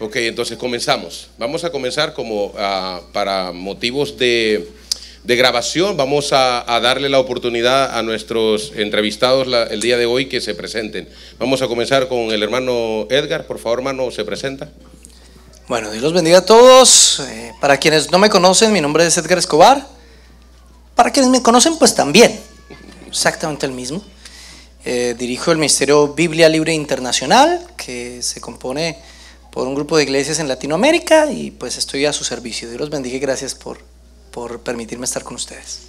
Ok, entonces comenzamos. Vamos a comenzar como ah, para motivos de, grabación. Vamos a, darle la oportunidad a nuestros entrevistados el día de hoy que se presenten. Vamos a comenzar con el hermano Edgar. Por favor, hermano, se presenta. Bueno, Dios los bendiga a todos. Eh, para quienes no me conocen, mi nombre es Edgar Escobar. Para quienes me conocen, pues también. Exactamente el mismo. Eh, dirijo el Ministerio Biblia Libre Internacional, que se compone por un grupo de iglesias en Latinoamérica y pues estoy a su servicio. Dios los bendiga y gracias por, por permitirme estar con ustedes.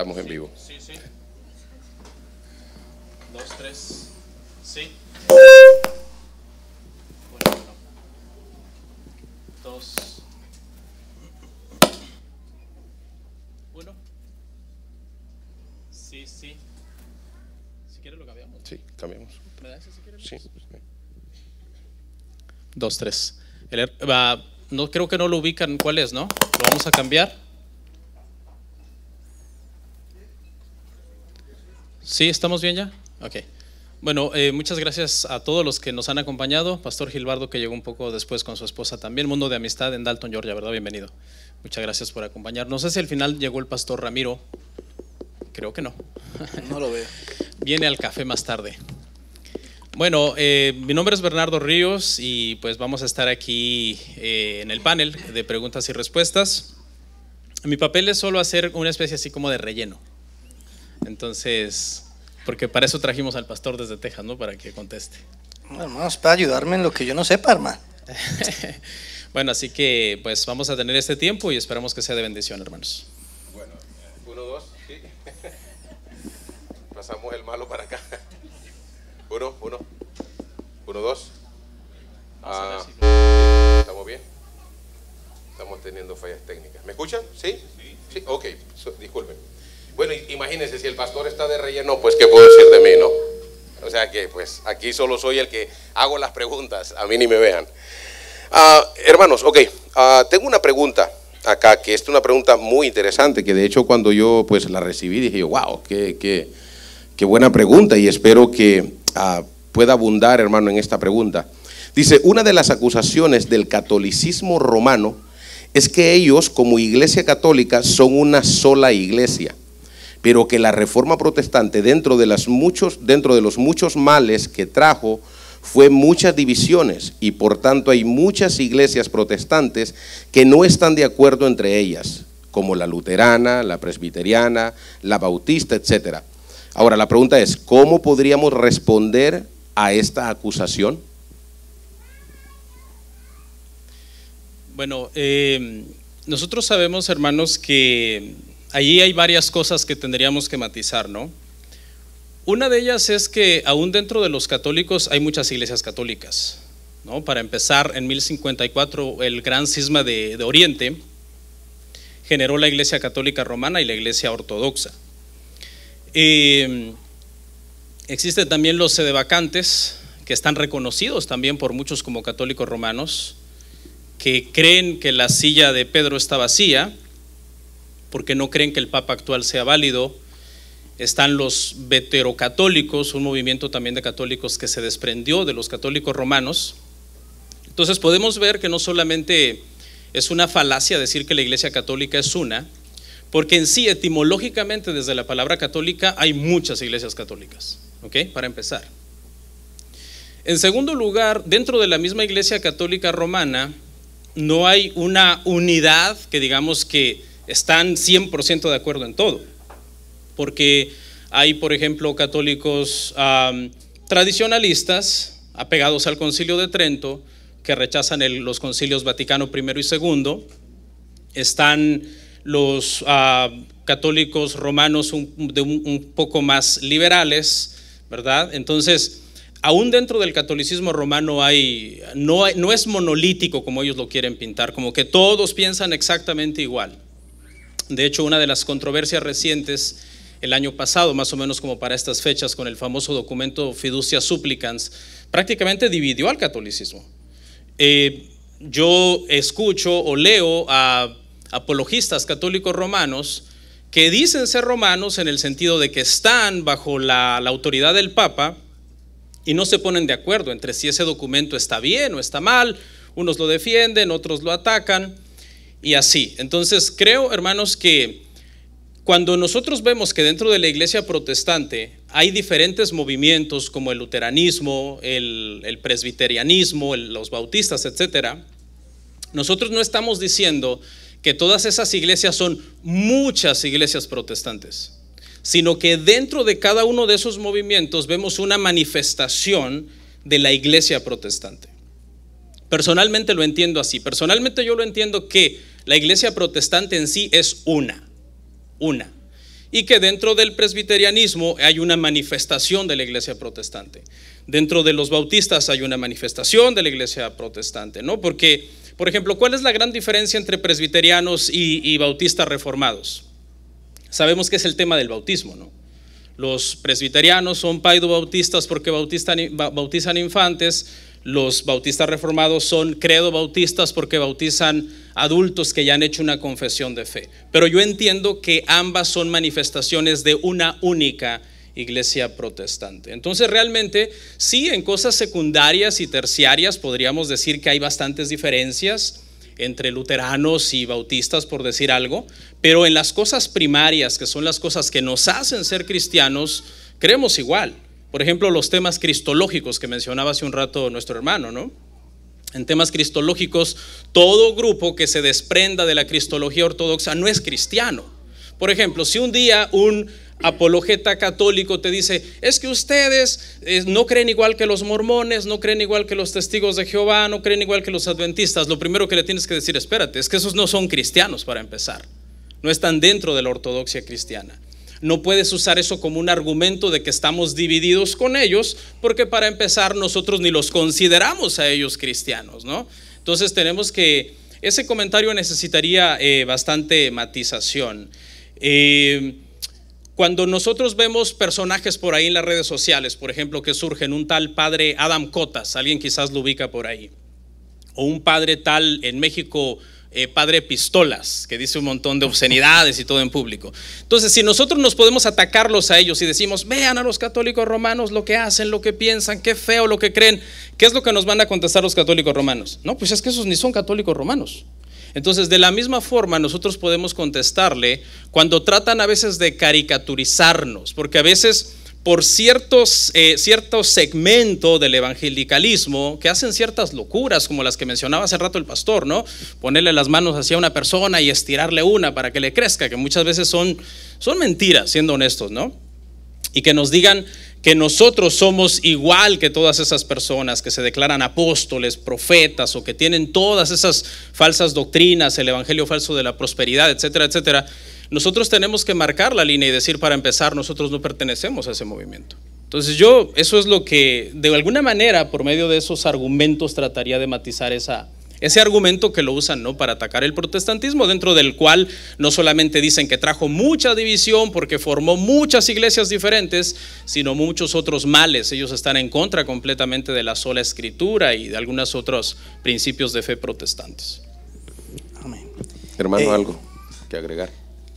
Estamos en vivo. Sí, sí. Dos, tres. Sí. Bueno, Dos. Uno. Sí, sí. Si quieres lo cambiamos. Sí, cambiamos. ¿Me das si quieres? Sí. Dos, tres. El, uh, no, creo que no lo ubican cuál es, ¿no? Lo vamos a cambiar. ¿Sí? ¿Estamos bien ya? Ok. Bueno, eh, muchas gracias a todos los que nos han acompañado. Pastor Gilbardo, que llegó un poco después con su esposa también. Mundo de Amistad en Dalton, Georgia, ¿verdad? Bienvenido. Muchas gracias por acompañarnos. No sé si al final llegó el pastor Ramiro. Creo que no. No lo veo. Viene al café más tarde. Bueno, eh, mi nombre es Bernardo Ríos y pues vamos a estar aquí eh, en el panel de preguntas y respuestas. Mi papel es solo hacer una especie así como de relleno entonces, porque para eso trajimos al pastor desde Texas, ¿no? Para que conteste. hermanos, para ayudarme en lo que yo no sepa, hermano. bueno, así que pues vamos a tener este tiempo y esperamos que sea de bendición, hermanos. Bueno, uno, dos, sí. Pasamos el malo para acá. Uno, uno. Uno, dos. Ah, ¿Estamos bien? Estamos teniendo fallas técnicas. ¿Me escuchan? ¿Sí? Sí. Ok, disculpen. Bueno, imagínense, si el pastor está de relleno, pues ¿qué puedo decir de mí, no? O sea que pues aquí solo soy el que hago las preguntas, a mí ni me vean. Ah, hermanos, ok, ah, tengo una pregunta acá, que es una pregunta muy interesante, que de hecho cuando yo pues la recibí dije yo, wow, qué, buena pregunta y espero que ah, pueda abundar, hermano, en esta pregunta. Dice, una de las acusaciones del catolicismo romano es que ellos como iglesia católica son una sola iglesia pero que la reforma protestante, dentro de, las muchos, dentro de los muchos males que trajo, fue muchas divisiones y por tanto hay muchas iglesias protestantes que no están de acuerdo entre ellas, como la luterana, la presbiteriana, la bautista, etc. Ahora, la pregunta es, ¿cómo podríamos responder a esta acusación? Bueno, eh, nosotros sabemos, hermanos, que ahí hay varias cosas que tendríamos que matizar, ¿no? Una de ellas es que aún dentro de los católicos hay muchas iglesias católicas. Para empezar, en 1054 el gran cisma de, Oriente generó la Iglesia Católica Romana y la Iglesia Ortodoxa. Em, existen también los sedevacantes, que están reconocidos también por muchos como católicos romanos, que creen que la silla de Pedro está vacía porque no creen que el Papa actual sea válido. Están los veterocatólicos, un movimiento también de católicos que se desprendió de los católicos romanos. Entonces podemos ver que no solamente es una falacia decir que la Iglesia Católica es una, porque en sí, etimológicamente, desde la palabra católica, hay muchas iglesias católicas, Para empezar. En segundo lugar, dentro de la misma Iglesia Católica Romana, no hay una unidad que digamos que están 100% de acuerdo en todo. Porque hay, por ejemplo, católicos tradicionalistas apegados al concilio de Trento que rechazan los concilios Vaticano I y II. Están los ah, católicos romanos un, de un, poco más liberales, ¿verdad? Entonces, aún dentro del catolicismo romano no es monolítico como ellos lo quieren pintar, como que todos piensan exactamente igual. De hecho, una de las controversias recientes el año pasado, más o menos como para estas fechas, con el famoso documento Fiducia Supplicans, prácticamente dividió al catolicismo. Eh, yo escucho o leo a apologistas católicos romanos que dicen ser romanos en el sentido de que están bajo la autoridad del Papa y no se ponen de acuerdo entre si ese documento está bien o está mal, unos lo defienden, otros lo atacan y así. Entonces creo, hermanos, que cuando nosotros vemos que dentro de la iglesia protestante hay diferentes movimientos como el luteranismo, el, presbiterianismo, los bautistas, etc., nosotros no estamos diciendo que todas esas iglesias son muchas iglesias protestantes, sino que dentro de cada uno de esos movimientos vemos una manifestación de la iglesia protestante. Personalmente lo entiendo así. Personalmente yo lo entiendo que la iglesia protestante en sí es una, una. Y que dentro del presbiterianismo hay una manifestación de la iglesia protestante. Dentro de los bautistas hay una manifestación de la iglesia protestante, ¿no? Porque, por ejemplo, ¿cuál es la gran diferencia entre presbiterianos y, bautistas reformados? Sabemos que es el tema del bautismo, ¿no? Los presbiterianos son bautistas porque bautizan infantes, los bautistas reformados son credo bautistas porque bautizan adultos que ya han hecho una confesión de fe. Pero yo entiendo que ambas son manifestaciones de una única iglesia protestante. Entonces realmente sí, en cosas secundarias y terciarias podríamos decir que hay bastantes diferencias entre luteranos y bautistas, por decir algo, pero en las cosas primarias, que son las cosas que nos hacen ser cristianos, creemos igual. Por ejemplo, los temas cristológicos que mencionaba hace un rato nuestro hermano, ¿no? En temas cristológicos, todo grupo que se desprenda de la cristología ortodoxa no es cristiano. Por ejemplo, si un día un apologeta católico te dice, es que ustedes eh, no creen igual que los mormones, no creen igual que los testigos de Jehová, no creen igual que los adventistas, lo primero que le tienes que decir, espérate, es que esos no son cristianos para empezar, no están dentro de la ortodoxia cristiana. No puedes usar eso como un argumento de que estamos divididos con ellos, porque para empezar nosotros ni los consideramos a ellos cristianos, ¿no? Entonces tenemos que, ese comentario necesitaría eh, bastante matización. Eh, cuando nosotros vemos personajes por ahí en las redes sociales, por ejemplo, que surgen un tal padre Adam Cotas, alguien quizás lo ubica por ahí, o un padre tal en México, eh, padre pistolas, que dice un montón de obscenidades y todo en público. Entonces, si nosotros nos podemos atacarlos a ellos y decimos, vean a los católicos romanos lo que hacen, lo que piensan, qué feo lo que creen, ¿qué es lo que nos van a contestar los católicos romanos? No, pues es que esos ni son católicos romanos. Entonces, de la misma forma, nosotros podemos contestarle cuando tratan a veces de caricaturizarnos, porque a veces por ciertos, eh, cierto segmento del evangelicalismo que hacen ciertas locuras, como las que mencionaba hace rato el pastor, ¿no? Ponerle las manos hacia una persona y estirarle una para que le crezca, que muchas veces son, son mentiras, siendo honestos, ¿no? Y que nos digan que nosotros somos igual que todas esas personas que se declaran apóstoles, profetas o que tienen todas esas falsas doctrinas, el evangelio falso de la prosperidad, etcétera, etcétera nosotros tenemos que marcar la línea y decir, para empezar, nosotros no pertenecemos a ese movimiento. Entonces yo, eso es lo que, de alguna manera, por medio de esos argumentos, trataría de matizar esa, ese argumento que lo usan ¿no? para atacar el protestantismo, dentro del cual no solamente dicen que trajo mucha división porque formó muchas iglesias diferentes, sino muchos otros males. Ellos están en contra completamente de la sola escritura y de algunos otros principios de fe protestantes. Amén. Hermano, eh, algo que agregar.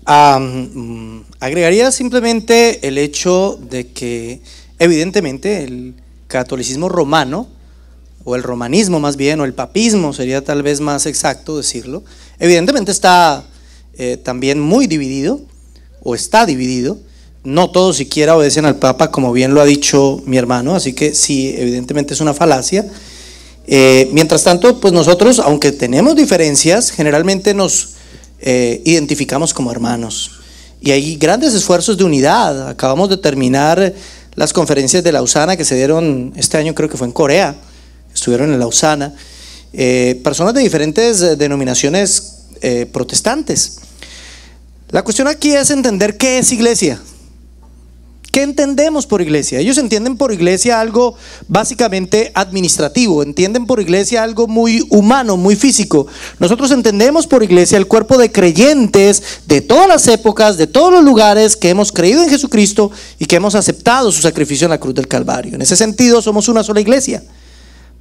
Mm, agregaría simplemente el hecho de que evidentemente el catolicismo romano, o el romanismo más bien, o el papismo sería tal vez más exacto decirlo, evidentemente está eh, también muy dividido, o está dividido. No todos siquiera obedecen al Papa, como bien lo ha dicho mi hermano, así que sí, evidentemente es una falacia. Eh, mientras tanto, pues nosotros, aunque tenemos diferencias, generalmente nos eh, identificamos como hermanos. Y hay grandes esfuerzos de unidad. Acabamos de terminar las conferencias de Lausana que se dieron este año, creo que fue en Corea, estuvieron en Lausana. Eh, personas de diferentes eh, denominaciones eh, protestantes. La cuestión aquí es entender qué es iglesia. ¿Qué entendemos por iglesia? Ellos entienden por iglesia algo básicamente administrativo, entienden por iglesia algo muy humano, muy físico. Nosotros entendemos por iglesia el cuerpo de creyentes de todas las épocas, de todos los lugares que hemos creído en Jesucristo y que hemos aceptado su sacrificio en la cruz del Calvario. En ese sentido somos una sola iglesia.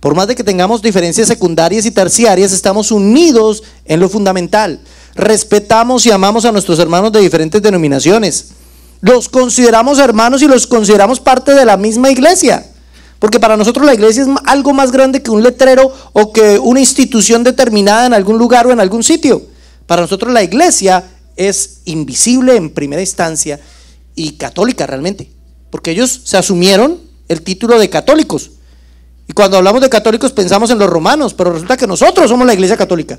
Por más de que tengamos diferencias secundarias y terciarias, estamos unidos en lo fundamental. Respetamos y amamos a nuestros hermanos de diferentes denominaciones los consideramos hermanos y los consideramos parte de la misma iglesia. Porque para nosotros la iglesia es algo más grande que un letrero o que una institución determinada en algún lugar o en algún sitio. Para nosotros la iglesia es invisible en primera instancia y católica realmente. Porque ellos se asumieron el título de católicos. Y cuando hablamos de católicos pensamos en los romanos, pero resulta que nosotros somos la iglesia católica.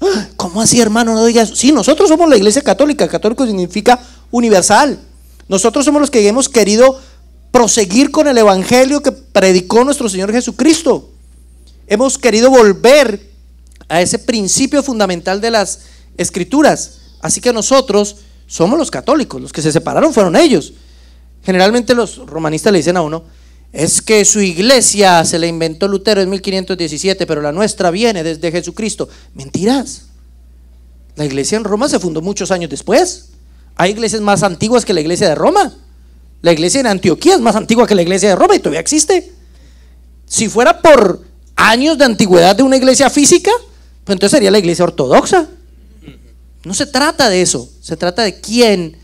¡Ah! ¿Cómo así, hermano? No digas. Sí, nosotros somos la iglesia católica. Católico significa universal. Nosotros somos los que hemos querido proseguir con el Evangelio que predicó nuestro Señor Jesucristo. Hemos querido volver a ese principio fundamental de las escrituras. Así que nosotros somos los católicos, los que se separaron fueron ellos. Generalmente los romanistas le dicen a uno, es que su iglesia se la inventó Lutero en 1517, pero la nuestra viene desde Jesucristo. Mentiras. La iglesia en Roma se fundó muchos años después. Hay iglesias más antiguas que la iglesia de Roma. La iglesia de Antioquía es más antigua que la iglesia de Roma y todavía existe. Si fuera por años de antigüedad de una iglesia física, pues entonces sería la iglesia ortodoxa. No se trata de eso, se trata de quién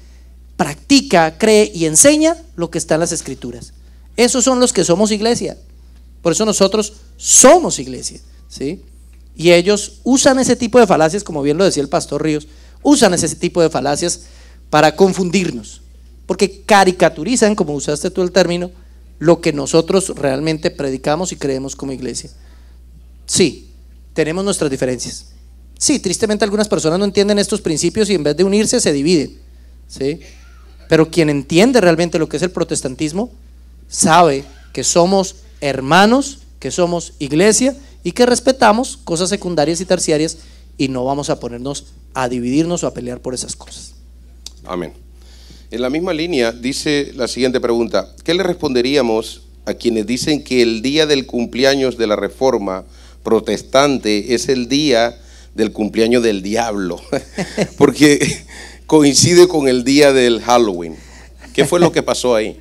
practica, cree y enseña lo que está en las escrituras. Esos son los que somos iglesia. Por eso nosotros somos iglesia. ¿sí? Y ellos usan ese tipo de falacias, como bien lo decía el pastor Ríos, usan ese tipo de falacias para confundirnos, porque caricaturizan, como usaste tú el término, lo que nosotros realmente predicamos y creemos como iglesia. Sí, tenemos nuestras diferencias. Sí, tristemente algunas personas no entienden estos principios y en vez de unirse se dividen. ¿sí? Pero quien entiende realmente lo que es el protestantismo sabe que somos hermanos, que somos iglesia y que respetamos cosas secundarias y terciarias y no vamos a ponernos a dividirnos o a pelear por esas cosas. Amén. En la misma línea dice la siguiente pregunta. ¿Qué le responderíamos a quienes dicen que el día del cumpleaños de la reforma protestante es el día del cumpleaños del diablo? Porque coincide con el día del Halloween. ¿Qué fue lo que pasó ahí?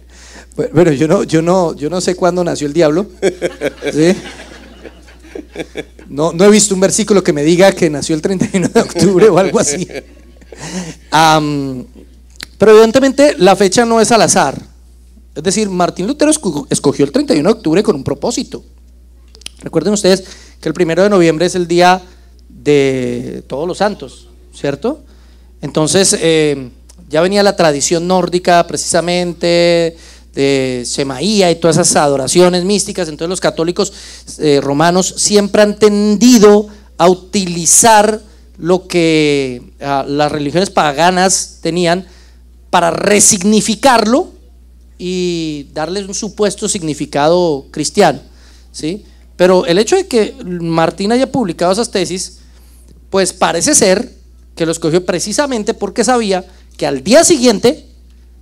Bueno, yo no, yo no, yo no sé cuándo nació el diablo. No, no he visto un versículo que me diga que nació el 31 de octubre o algo así pero evidentemente la fecha no es al azar. Es decir, Martín Lutero escogió el 31 de octubre con un propósito. Recuerden ustedes que el 1 de noviembre es el día de todos los santos, ¿cierto? Entonces, em, ya venía la tradición nórdica precisamente de Semaía y todas esas adoraciones místicas. Entonces los católicos eh, romanos siempre han tendido a utilizar lo que ah, las religiones paganas tenían para resignificarlo y darles un supuesto significado cristiano. ¿sí? Pero el hecho de que Martín haya publicado esas tesis, pues parece ser que lo escogió precisamente porque sabía que al día siguiente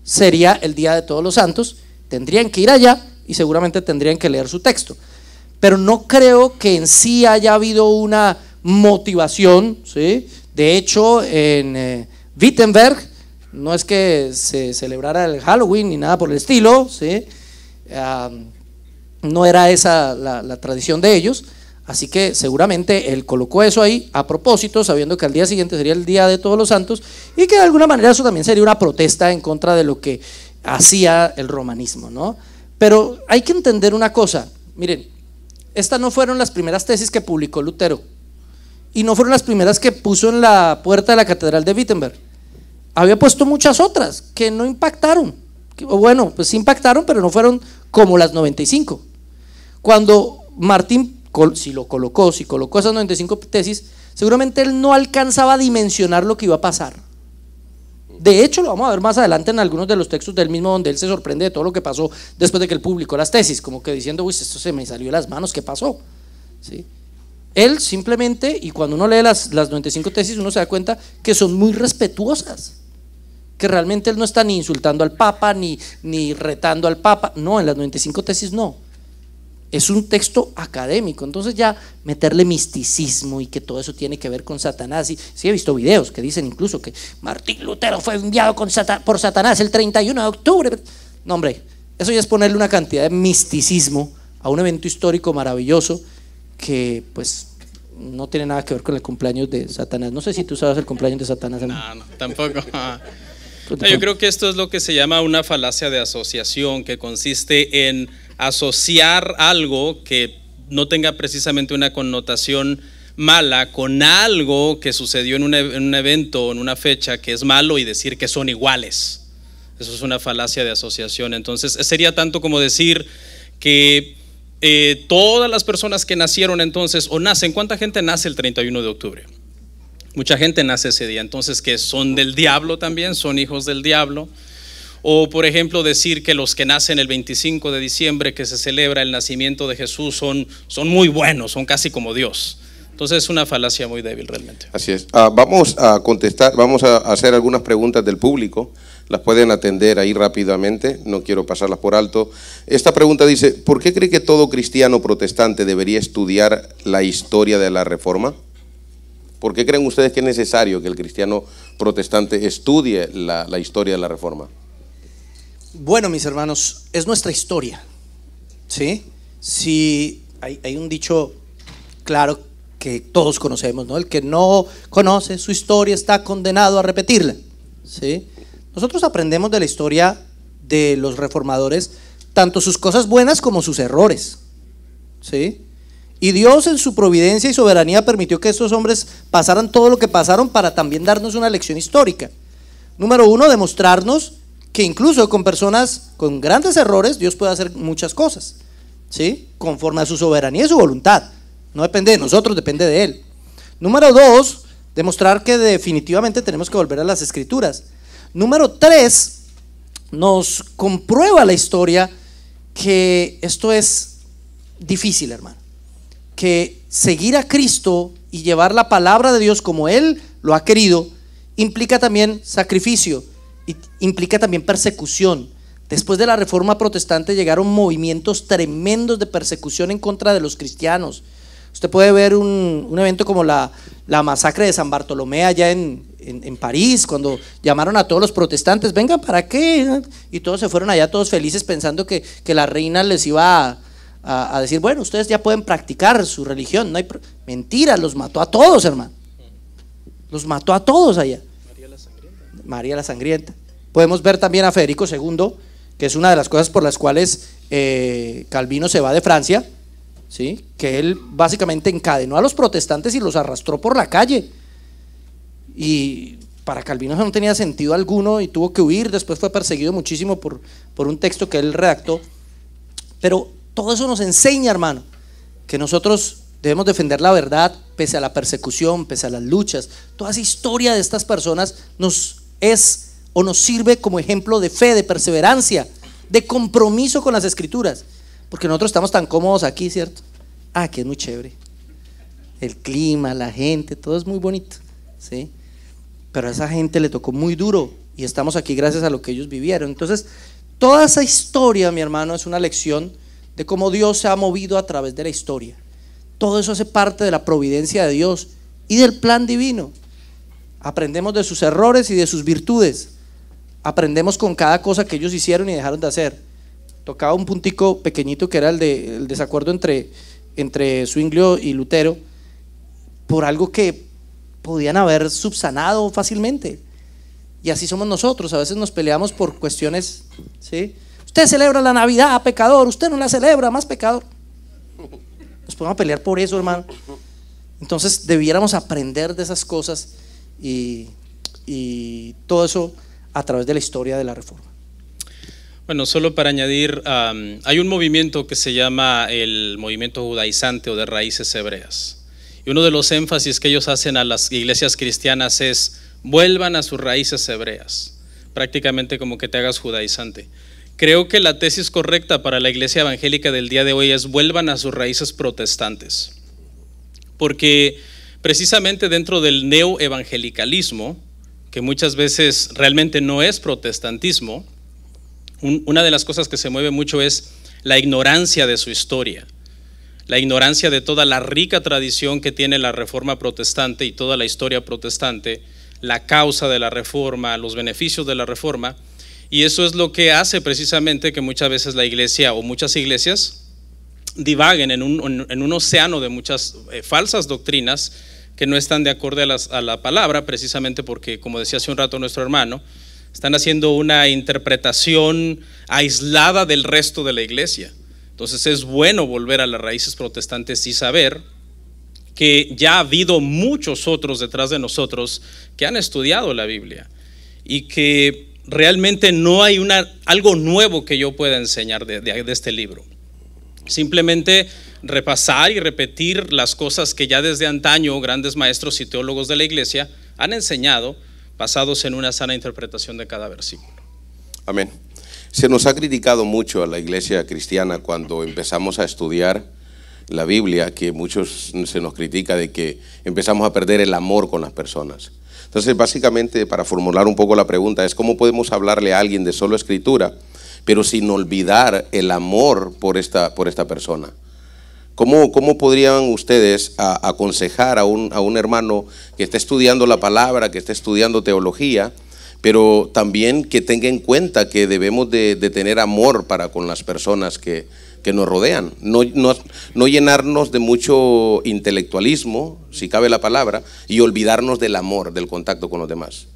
sería el Día de Todos los Santos, tendrían que ir allá y seguramente tendrían que leer su texto. Pero no creo que en sí haya habido una motivación. ¿sí? De hecho, en eh, Wittenberg, no es que se celebrara el Halloween ni nada por el estilo, ¿sí? no era esa la, tradición de ellos, así que seguramente él colocó eso ahí a propósito, sabiendo que al día siguiente sería el Día de Todos los Santos y que de alguna manera eso también sería una protesta en contra de lo que hacía el romanismo, ¿no? Pero hay que entender una cosa, miren, estas no fueron las primeras tesis que publicó Lutero y no fueron las primeras que puso en la puerta de la Catedral de Wittenberg. Había puesto muchas otras que no impactaron. Bueno, pues impactaron, pero no fueron como las 95. Cuando Martín, si lo colocó, si colocó esas 95 tesis, seguramente él no alcanzaba a dimensionar lo que iba a pasar. De hecho, lo vamos a ver más adelante en algunos de los textos del mismo, donde él se sorprende de todo lo que pasó después de que él publicó las tesis, como que diciendo, uy, esto se me salió de las manos, ¿qué pasó? ¿Sí? Él simplemente, y cuando uno lee las, las 95 tesis, uno se da cuenta que son muy respetuosas, que realmente él no está ni insultando al Papa, ni, ni retando al Papa, no, en las 95 tesis no. Es un texto académico, entonces ya meterle misticismo y que todo eso tiene que ver con Satanás. y he visto videos que dicen incluso que Martín Lutero fue enviado por Satanás el 31 de octubre. No, hombre, eso ya es ponerle una cantidad de misticismo a un evento histórico maravilloso que pues no tiene nada que ver con el cumpleaños de Satanás. No sé si tú sabes el cumpleaños de Satanás. No, no tampoco. Pues, yo creo que esto es lo que se llama una falacia de asociación, que consiste en asociar algo que no tenga precisamente una connotación mala con algo que sucedió en un, e-, evento o evento, en una fecha que es malo y decir que son iguales. Eso es una falacia de asociación. Entonces, sería tanto como decir que eh, todas las personas que nacieron entonces o nacen, ¿cuánta gente nace el 31 de octubre? Mucha gente nace ese día, entonces que son del diablo también, son hijos del diablo. O por ejemplo decir que los que nacen el 25 de diciembre, que se celebra el nacimiento de Jesús, son, son muy buenos, son casi como Dios. Entonces es una falacia muy débil realmente. Así es. Ah, vamos a contestar, vamos a hacer algunas preguntas del público las pueden atender ahí rápidamente, no quiero pasarlas por alto. Esta pregunta dice, ¿por qué cree que todo cristiano protestante debería estudiar la historia de la Reforma? ¿Por qué creen ustedes que es necesario que el cristiano protestante estudie la, historia de la Reforma? Bueno, mis hermanos, es nuestra historia. ¿Sí? Si hay, hay un dicho claro que todos conocemos, ¿no? El que no conoce su historia está condenado a repetirla. ¿Sí? Nosotros aprendemos de la historia de los reformadores tanto sus cosas buenas como sus errores. ¿Sí? Y Dios en su providencia y soberanía permitió que estos hombres pasaran todo lo que pasaron para también darnos una lección histórica. Número uno, demostrarnos que incluso con personas con grandes errores Dios puede hacer muchas cosas, ¿sí? Conforme a su soberanía y su voluntad. No depende de nosotros, depende de Él. Número dos, demostrar que definitivamente tenemos que volver a las escrituras. Número tres, nos comprueba la historia que esto es difícil, hermano. Que seguir a Cristo y llevar la palabra de Dios como Él lo ha querido implica también sacrificio, implica también persecución. Después de la reforma protestante llegaron movimientos tremendos de persecución en contra de los cristianos. Usted puede ver un, evento como la, masacre de San Bartolomé allá en, París, cuando llamaron a todos los protestantes, vengan, ¿para qué? Y todos se fueron allá todos felices pensando que, la reina les iba a, decir, bueno, ustedes ya pueden practicar su religión. No hay Mentira, los mató a todos, hermano. Los mató a todos allá. María la Sangrienta. María la Sangrienta. Podemos ver también a Federico II, que es una de las cosas por las cuales eh, Calvino se va de Francia ¿sí? que él básicamente encadenó a los protestantes y los arrastró por la calle. Y para Calvino eso no tenía sentido alguno y tuvo que huir, después fue perseguido muchísimo por, por un texto que él redactó. Pero todo eso nos enseña, hermano, que nosotros debemos defender la verdad pese a la persecución, pese a las luchas. Toda esa historia de estas personas nos es o nos sirve como ejemplo de fe, de perseverancia, de compromiso con las escrituras. Porque nosotros estamos tan cómodos aquí, ¿cierto? Ah, que es muy chévere. El clima, la gente, todo es muy bonito, ¿sí? Pero a esa gente le tocó muy duro y estamos aquí gracias a lo que ellos vivieron. Entonces, toda esa historia, mi hermano, es una lección de cómo Dios se ha movido a través de la historia. Todo eso hace parte de la providencia de Dios y del plan divino. Aprendemos de sus errores y de sus virtudes. Aprendemos con cada cosa que ellos hicieron y dejaron de hacer tocaba un puntico pequeñito que era el, de, desacuerdo entre, entre Zwinglio y Lutero por algo que podían haber subsanado fácilmente. Y así somos nosotros, a veces nos peleamos por cuestiones, ¿sí? Usted celebra la Navidad, pecador, usted no la celebra, más pecador. Nos podemos pelear por eso, hermano. Entonces debiéramos aprender de esas cosas y todo eso a través de la historia de la Reforma. Bueno, solo para añadir, hay un movimiento que se llama el movimiento judaizante o de raíces hebreas. Y uno de los énfasis que ellos hacen a las iglesias cristianas es vuelvan a sus raíces hebreas, prácticamente como que te hagas judaizante. Creo que la tesis correcta para la iglesia evangélica del día de hoy es vuelvan a sus raíces protestantes. Porque precisamente dentro del neoevangelicalismo, que muchas veces realmente no es protestantismo, una de las cosas que se mueve mucho es la ignorancia de su historia, la ignorancia de toda la rica tradición que tiene la Reforma Protestante y toda la historia protestante, la causa de la Reforma, los beneficios de la Reforma, y eso es lo que hace precisamente que muchas veces la iglesia o muchas iglesias divaguen en un, océano de muchas eh, falsas doctrinas que no están de acuerdo a la palabra, precisamente porque, como decía hace un rato nuestro hermano, están haciendo una interpretación aislada del resto de la iglesia. Entonces es bueno volver a las raíces protestantes y saber que ya ha habido muchos otros detrás de nosotros que han estudiado la Biblia y que realmente no hay algo nuevo que yo pueda enseñar de este libro. Simplemente repasar y repetir las cosas que ya desde antaño grandes maestros y teólogos de la iglesia han enseñado basados en una sana interpretación de cada versículo. Amén. Se nos ha criticado mucho a la iglesia cristiana cuando empezamos a estudiar la Biblia, que muchos se nos critica de que empezamos a perder el amor con las personas. Entonces, básicamente, para formular un poco la pregunta, es cómo podemos hablarle a alguien de solo escritura, pero sin olvidar el amor por esta, por esta persona. ¿Cómo, podrían ustedes aconsejar a un, hermano que está estudiando la palabra, que está estudiando teología, pero también que tenga en cuenta que debemos de, tener amor para con las personas que, nos rodean. No, no, llenarnos de mucho intelectualismo, si cabe la palabra, y olvidarnos del amor, del contacto con los demás.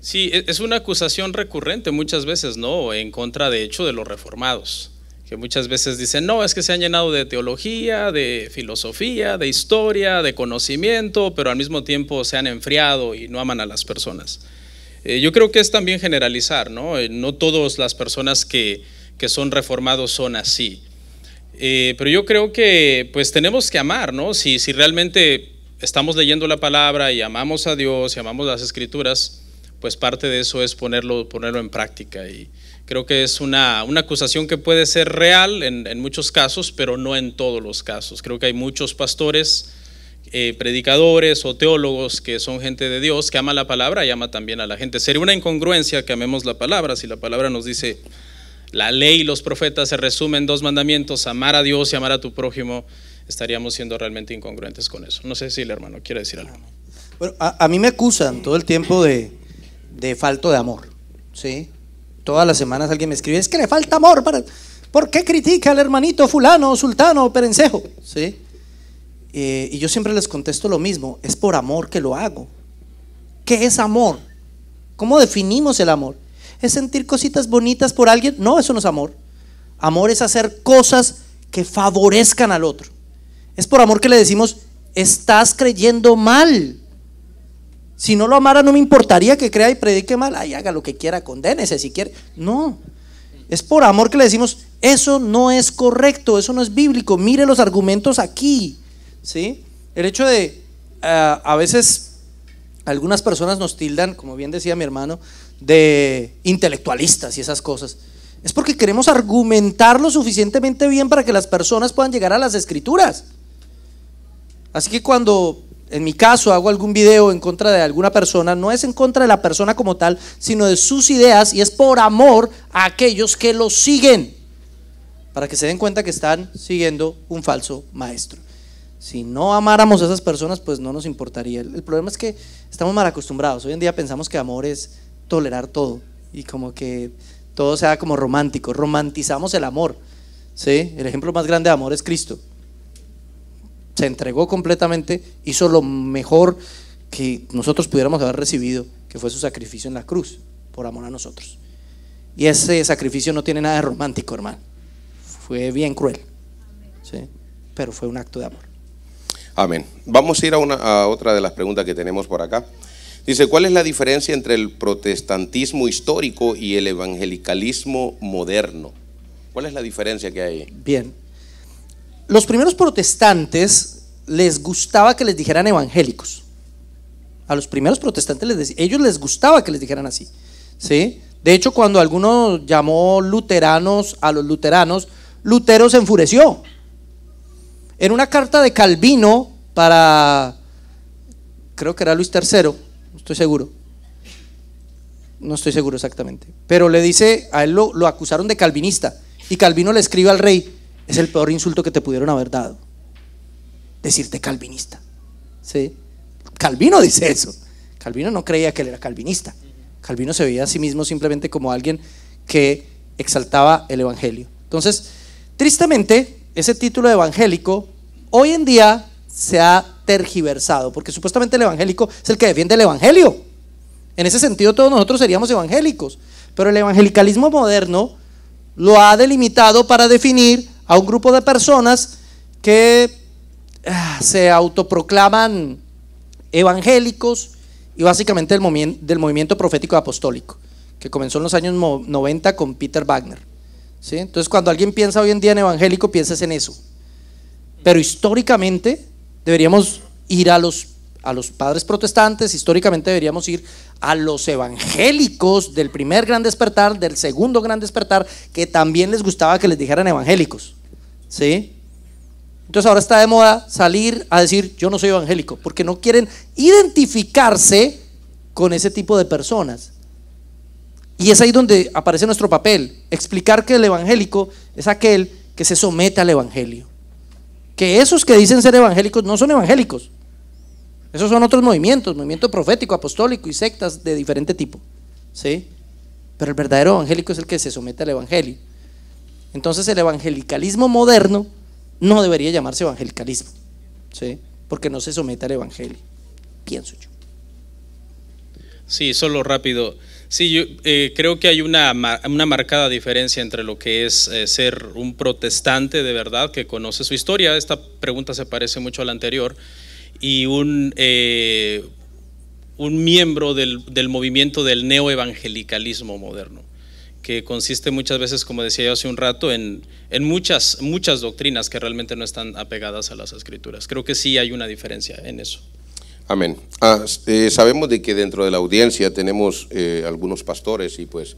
Sí, e, es una acusación recurrente muchas veces, ¿no? En contra, de hecho, de los reformados que muchas veces dicen, no, es que se han llenado de teología, de filosofía, de historia, de conocimiento, pero al mismo tiempo se han enfriado y no aman a las personas. Eh, yo creo que es también generalizar, ¿no? Eh, no todas las personas que, son reformados son así. Eh, pero yo creo que pues tenemos que amar, ¿no? Si, realmente estamos leyendo la palabra y amamos a Dios y amamos las escrituras, pues parte de eso es ponerlo, ponerlo en práctica y, Creo que es una, una acusación que puede ser real en, muchos casos, pero no en todos los casos. Creo que hay muchos pastores, eh, predicadores o teólogos que son gente de Dios, que ama la palabra y ama también a la gente. Sería una incongruencia que amemos la palabra si la palabra nos dice, la ley y los profetas se resumen en dos mandamientos, amar a Dios y amar a tu prójimo, estaríamos siendo realmente incongruentes con eso. No sé si el hermano quiere decir algo. Bueno, a, mí me acusan todo el tiempo de, de falto de amor, ¿sí? Todas las semanas alguien me escribe, es que le falta amor. Para... ¿Por qué critica al hermanito fulano, sultano, perencejo? ¿Sí? Eh, y yo siempre les contesto lo mismo, es por amor que lo hago. ¿Qué es amor? ¿Cómo definimos el amor? ¿Es sentir cositas bonitas por alguien? No, eso no es amor. Amor es hacer cosas que favorezcan al otro. Es por amor que le decimos, estás creyendo mal. Si no lo amara, no me importaría que crea y predique mal. Ay, haga lo que quiera, condénese si quiere. No. Es por amor que le decimos, eso no es correcto, eso no es bíblico. Mire los argumentos aquí. ¿Sí? El hecho de, ah, a veces, algunas personas nos tildan, como bien decía mi hermano, de intelectualistas y esas cosas. Es porque queremos argumentar lo suficientemente bien para que las personas puedan llegar a las escrituras. Así que cuando en mi caso hago algún video en contra de alguna persona, no es en contra de la persona como tal, sino de sus ideas y es por amor a aquellos que lo siguen, para que se den cuenta que están siguiendo un falso maestro. Si no amáramos a esas personas, pues no nos importaría. El problema es que estamos mal acostumbrados. Hoy en día pensamos que amor es tolerar todo y como que todo sea como romántico. Romantizamos el amor. ¿sí? El ejemplo más grande de amor es Cristo se entregó completamente, hizo lo mejor que nosotros pudiéramos haber recibido, que fue su sacrificio en la cruz, por amor a nosotros. Y ese sacrificio no tiene nada de romántico, hermano. Fue bien cruel, ¿sí? pero fue un acto de amor. Amén. Vamos a ir a, una, a otra de las preguntas que tenemos por acá. Dice, ¿cuál es la diferencia entre el protestantismo histórico y el evangelicalismo moderno? ¿Cuál es la diferencia que hay? Bien, los primeros protestantes les gustaba que les dijeran evangélicos. A los primeros protestantes les ellos les gustaba que les dijeran así. ¿sí? De hecho, cuando alguno llamó luteranos a los luteranos, Lutero se enfureció. En una carta de Calvino para, creo que era Luis III, no estoy seguro, no estoy seguro exactamente, pero le dice, a él lo acusaron de calvinista, y Calvino le escribe al rey, es el peor insulto que te pudieron haber dado. Decirte calvinista. ¿Sí? Calvino dice eso. Calvino no creía que él era calvinista. Calvino se veía a sí mismo simplemente como alguien que exaltaba el Evangelio. Entonces, tristemente, ese título evangélico hoy en día se ha tergiversado, porque supuestamente el evangélico es el que defiende el Evangelio. En ese sentido todos nosotros seríamos evangélicos, pero el evangelicalismo moderno lo ha delimitado para definir a un grupo de personas que ah, se autoproclaman evangélicos y básicamente del, movimiento profético apostólico, que comenzó en los años 90 con Peter Wagner. ¿sí? Entonces cuando alguien piensa hoy en día en evangélico, piensas en eso. Pero históricamente deberíamos ir a los, a los padres protestantes, históricamente deberíamos ir a los evangélicos del primer gran despertar, del segundo gran despertar, que también les gustaba que les dijeran evangélicos. ¿Sí? Entonces ahora está de moda salir a decir yo no soy evangélico, porque no quieren identificarse con ese tipo de personas. Y es ahí donde aparece nuestro papel, explicar que el evangélico es aquel que se somete al evangelio. Que esos que dicen ser evangélicos no son evangélicos. Esos son otros movimientos, movimiento profético, apostólico y sectas de diferente tipo. ¿Sí? Pero el verdadero evangélico es el que se somete al evangelio. Entonces el evangelicalismo moderno no debería llamarse evangelicalismo, ¿sí? porque no se somete al evangelio, pienso yo. Sí, solo rápido. Sí, yo eh, creo que hay una, marcada diferencia entre lo que es eh, ser un protestante de verdad que conoce su historia, esta pregunta se parece mucho a la anterior, y un, eh, un miembro del, del movimiento del neoevangelicalismo moderno que consiste muchas veces, como decía yo hace un rato, en, en, muchas, muchas doctrinas que realmente no están apegadas a las escrituras. Creo que sí hay una diferencia en eso. Amén. Ah, eh, sabemos de que dentro de la audiencia tenemos eh, algunos pastores y pues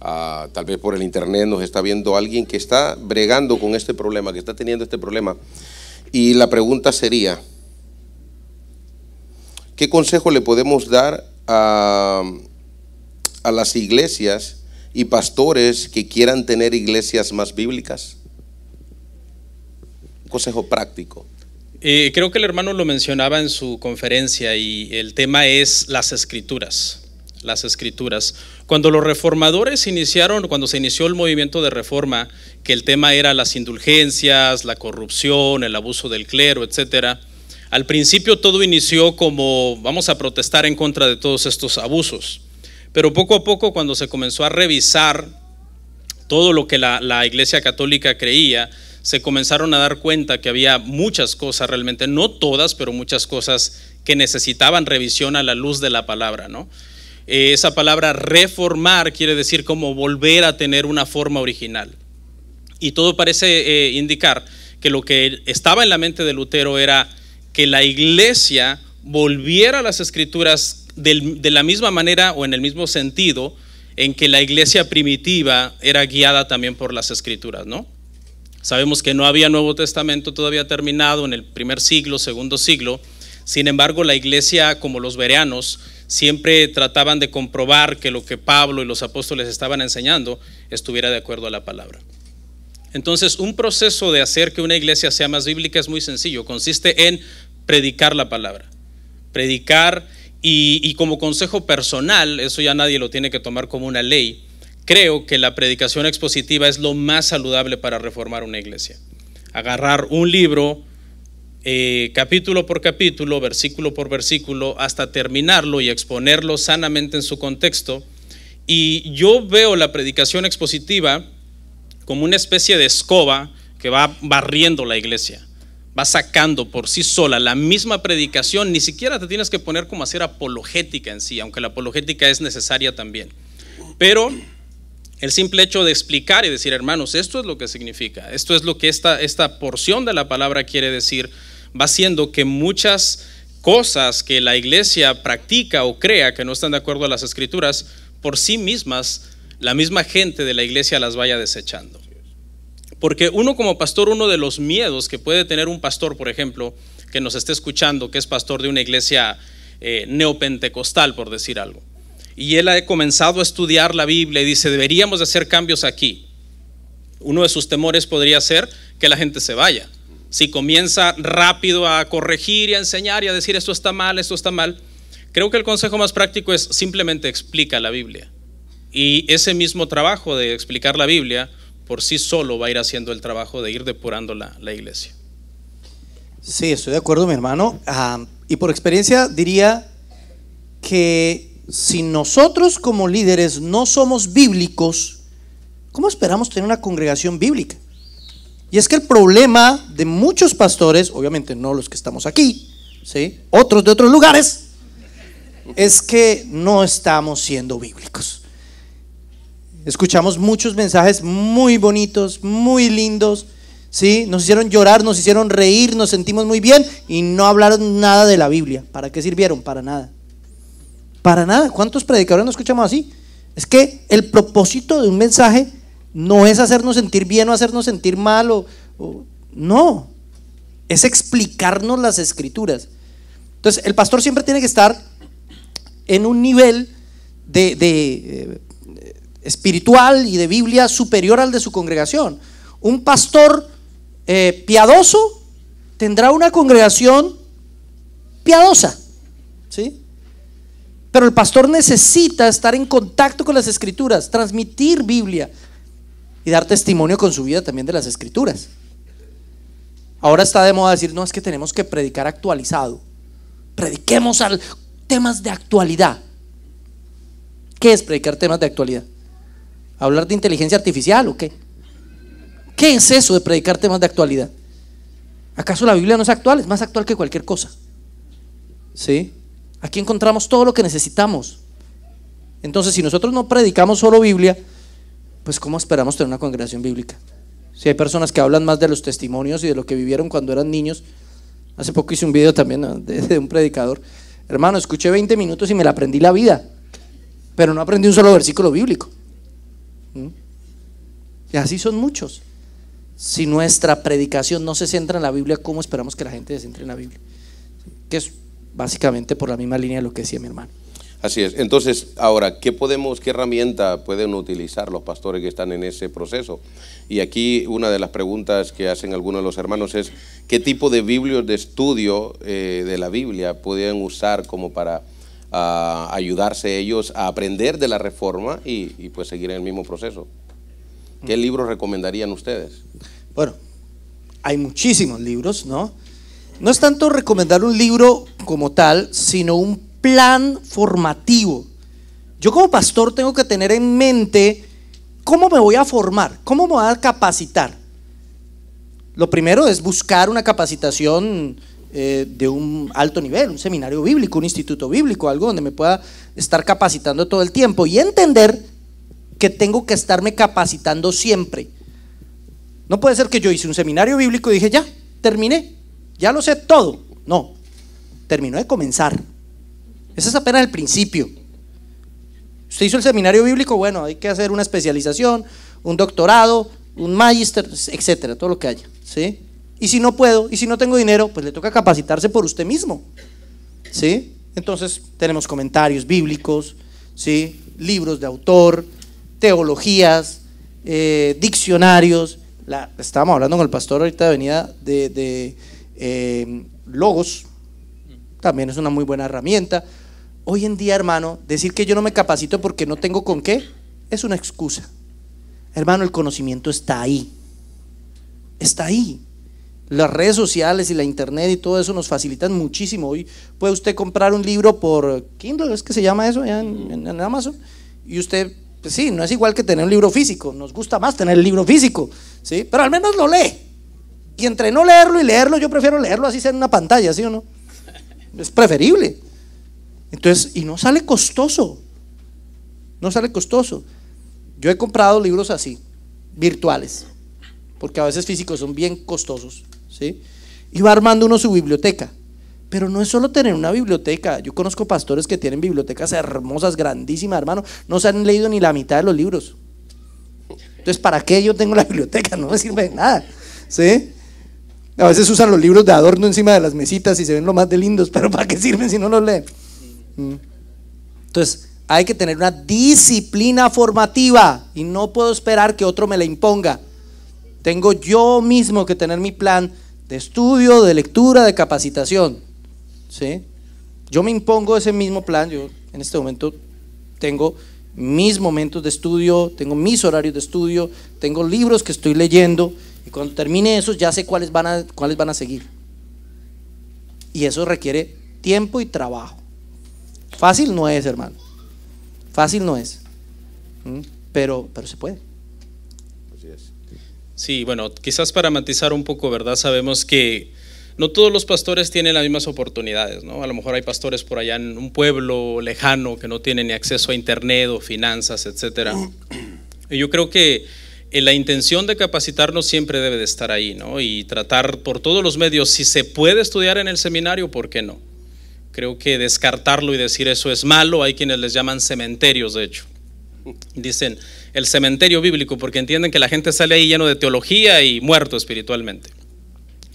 ah, tal vez por el internet nos está viendo alguien que está bregando con este problema, que está teniendo este problema. Y la pregunta sería, ¿qué consejo le podemos dar a, a las iglesias? y pastores que quieran tener iglesias más bíblicas? consejo práctico. Eh, creo que el hermano lo mencionaba en su conferencia y el tema es las escrituras las escrituras. Cuando los reformadores iniciaron, cuando se inició el movimiento de reforma, que el tema era las indulgencias, la corrupción, el abuso del clero, etcétera, al principio todo inició como vamos a protestar en contra de todos estos abusos. Pero poco a poco, cuando se comenzó a revisar todo lo que la, Iglesia Católica creía, se comenzaron a dar cuenta que había muchas cosas realmente, no todas, pero muchas cosas que necesitaban revisión a la luz de la palabra, ¿no? Eh, esa palabra reformar quiere decir como volver a tener una forma original. Y todo parece eh, indicar que lo que estaba en la mente de Lutero era que la iglesia volviera a las escrituras de la misma manera o en el mismo sentido en que la iglesia primitiva era guiada también por las escrituras, ¿no? Sabemos que no había Nuevo Testamento todavía terminado en el primer siglo, segundo siglo. Sin embargo, la iglesia, como los veranos, siempre trataban de comprobar que lo que Pablo y los apóstoles estaban enseñando estuviera de acuerdo a la palabra. Entonces, un proceso de hacer que una iglesia sea más bíblica es muy sencillo. Consiste en predicar la palabra. Predicar y, como consejo personal, eso ya nadie lo tiene que tomar como una ley, creo que la predicación expositiva es lo más saludable para reformar una iglesia. Agarrar un libro, eh, capítulo por capítulo, versículo por versículo, hasta terminarlo y exponerlo sanamente en su contexto. Y yo veo la predicación expositiva como una especie de escoba que va barriendo la iglesia va sacando por sí sola la misma predicación, ni siquiera te tienes que poner como hacer apologética en sí, aunque la apologética es necesaria también. Pero el simple hecho de explicar y decir, hermanos, esto es lo que significa, esto es lo que esta, esta porción de la palabra quiere decir, va haciendo que muchas cosas que la iglesia practica o crea que no están de acuerdo a las escrituras, por sí mismas, la misma gente de la iglesia las vaya desechando. Porque uno como pastor, uno de los miedos que puede tener un pastor, por ejemplo, que nos esté escuchando, que es pastor de una iglesia eh, neopentecostal, por decir algo, y él ha comenzado a estudiar la Biblia y dice, deberíamos hacer cambios aquí. Uno de sus temores podría ser que la gente se vaya. Si comienza rápido a corregir y a enseñar y a decir esto está mal, esto está mal, creo que el consejo más práctico es simplemente explica la Biblia. Y ese mismo trabajo de explicar la Biblia por sí solo va a ir haciendo el trabajo de ir depurando la, iglesia. Sí, estoy de acuerdo, mi hermano. Ah, y por experiencia diría que si nosotros como líderes no somos bíblicos, ¿cómo esperamos tener una congregación bíblica? Y es que el problema de muchos pastores, obviamente no los que estamos aquí, ¿sí? otros de otros lugares, es que no estamos siendo bíblicos. Escuchamos muchos mensajes muy bonitos, muy lindos. ¿sí? Nos hicieron llorar, nos hicieron reír, nos sentimos muy bien y no hablaron nada de la Biblia. ¿Para qué sirvieron? Para nada. Para nada. ¿Cuántos predicadores no escuchamos así? Es que el propósito de un mensaje no es hacernos sentir bien o hacernos sentir mal no. Es explicarnos las escrituras. Entonces, el pastor siempre tiene que estar en un nivel de eh, espiritual y de Biblia superior al de su congregación. Un pastor eh, piadoso tendrá una congregación piadosa. ¿sí? Pero el pastor necesita estar en contacto con las escrituras, transmitir Biblia y dar testimonio con su vida también de las escrituras. Ahora está de moda decir, no, es que tenemos que predicar actualizado. Prediquemos temas de actualidad. ¿Qué es predicar temas de actualidad? ¿Hablar de inteligencia artificial o qué? ¿Qué es eso de predicar temas de actualidad? ¿Acaso la Biblia no es actual? Es más actual que cualquier cosa. ¿Sí? Aquí encontramos todo lo que necesitamos. Entonces, si nosotros no predicamos solo Biblia, pues ¿cómo esperamos tener una congregación bíblica? Si hay personas que hablan más de los testimonios y de lo que vivieron cuando eran niños. Hace poco hice un video también de, de, un predicador. Hermano, escuché 20 minutos y me la aprendí la vida, pero no aprendí un solo versículo bíblico. Y así son muchos. Si nuestra predicación no se centra en la Biblia, ¿cómo esperamos que la gente se centre en la Biblia? Que es básicamente por la misma línea de lo que decía mi hermano. Así es. Entonces, ahora, ¿qué podemos, qué herramienta pueden utilizar los pastores que están en ese proceso? Y aquí una de las preguntas que hacen algunos de los hermanos es, ¿qué tipo de biblios de estudio eh, de la Biblia pueden usar como para ah, ayudarse ellos a aprender de la reforma y, y pues seguir en el mismo proceso? ¿Qué libros recomendarían ustedes? Bueno, hay muchísimos libros, ¿no? No es tanto recomendar un libro como tal, sino un plan formativo. Yo como pastor tengo que tener en mente cómo me voy a formar, cómo me voy a capacitar. Lo primero es buscar una capacitación eh, de un alto nivel, un seminario bíblico, un instituto bíblico, algo donde me pueda estar capacitando todo el tiempo y entender que tengo que estarme capacitando siempre. No puede ser que yo hice un seminario bíblico y dije, ya, terminé, ya lo sé todo. No, terminó de comenzar. Ese es apenas el principio. Usted hizo el seminario bíblico, bueno, hay que hacer una especialización, un doctorado, un magister etcétera, todo lo que haya. ¿sí? Y si no puedo, y si no tengo dinero, pues le toca capacitarse por usted mismo. ¿sí? Entonces tenemos comentarios bíblicos, ¿sí? libros de autor, teologías, eh, diccionarios. estábamos hablando con el pastor ahorita, venía de, de em, Logos, también es una muy buena herramienta. Hoy en día, hermano, decir que yo no me capacito porque no tengo con qué es una excusa. Hermano, el conocimiento está ahí. Está ahí. Las redes sociales y la internet y todo eso nos facilitan muchísimo. Hoy puede usted comprar un libro por Kindle, es que se llama eso, en, en Amazon, y usted pues sí, no es igual que tener un libro físico, nos gusta más tener el libro físico, ¿sí? Pero al menos lo lee. Y entre no leerlo y leerlo, yo prefiero leerlo así en una pantalla, ¿sí o no? Es preferible. Entonces, y no sale costoso. No sale costoso. Yo he comprado libros así, virtuales, porque a veces físicos son bien costosos, ¿sí? Y va armando uno su biblioteca. Pero no es solo tener una biblioteca. Yo conozco pastores que tienen bibliotecas hermosas, grandísimas, hermano. No se han leído ni la mitad de los libros. Entonces, ¿para qué yo tengo la biblioteca? No me sirve de nada. ¿Sí? A veces usan los libros de adorno encima de las mesitas y se ven lo más de lindos, pero ¿para qué sirven si no los leen? Mm. Entonces, hay que tener una disciplina formativa y no puedo esperar que otro me la imponga. Tengo yo mismo que tener mi plan de estudio, de lectura, de capacitación. ¿sí? Yo me impongo ese mismo plan, yo en este momento tengo mis momentos de estudio, tengo mis horarios de estudio, tengo libros que estoy leyendo y cuando termine eso ya sé cuáles van a, cuáles van a seguir. Y eso requiere tiempo y trabajo. Fácil no es, hermano. Fácil no es. ¿Mm? Pero, pero se puede. Sí, bueno, quizás para matizar un poco, ¿verdad? Sabemos que no todos los pastores tienen las mismas oportunidades, ¿no? A lo mejor hay pastores por allá en un pueblo lejano que no tienen ni acceso a internet o finanzas, etcétera. yo creo que eh, la intención de capacitarnos siempre debe de estar ahí, ¿no? Y tratar por todos los medios, si se puede estudiar en el seminario, ¿por qué no? Creo que descartarlo y decir eso es malo, hay quienes les llaman cementerios, de hecho. Dicen el cementerio bíblico porque entienden que la gente sale ahí lleno de teología y muerto espiritualmente.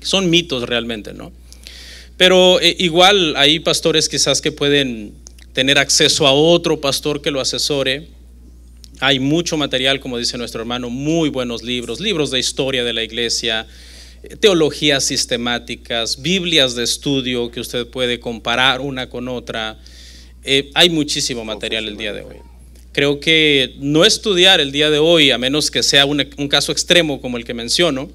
Son mitos realmente, ¿no? Pero eh, igual hay pastores quizás que pueden tener acceso a otro pastor que lo asesore. Hay mucho material, como dice nuestro hermano, muy buenos libros, libros de historia de la iglesia, eh, teologías sistemáticas, Biblias de estudio que usted puede comparar una con otra. Eh, hay muchísimo material el día de hoy. Creo que no estudiar el día de hoy, a menos que sea un caso extremo como el que menciono,